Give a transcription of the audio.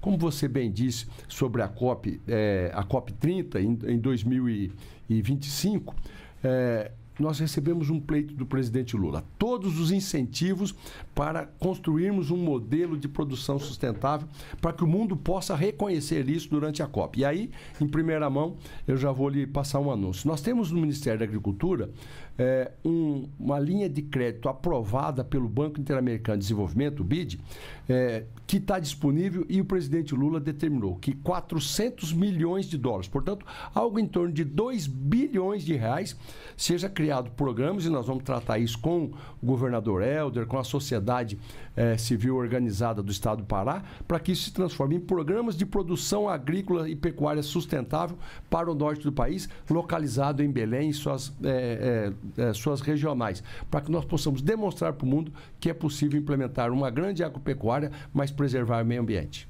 Como você bem disse sobre a COP, é, a COP 30 em, em 2025, é, nós recebemos um pleito do presidente Lula. Todos os incentivos para construirmos um modelo de produção sustentável para que o mundo possa reconhecer isso durante a COP. E aí, em primeira mão, eu já vou lhe passar um anúncio. Nós temos no Ministério da Agricultura é, um, uma linha de crédito aprovada pelo Banco Interamericano de Desenvolvimento, o BID, é, eh, que está disponível e o presidente Lula determinou que 400 milhões de dólares, portanto, algo em torno de 2 bilhões de reais, seja criado criado programas e nós vamos tratar isso com o governador Helder, com a sociedade eh, civil organizada do Estado do Pará, para que isso se transforme em programas de produção agrícola e pecuária sustentável para o norte do país, localizado em Belém e suas, eh, eh, suas regionais, para que nós possamos demonstrar para o mundo que é possível implementar uma grande agropecuária, mas preservar o meio ambiente.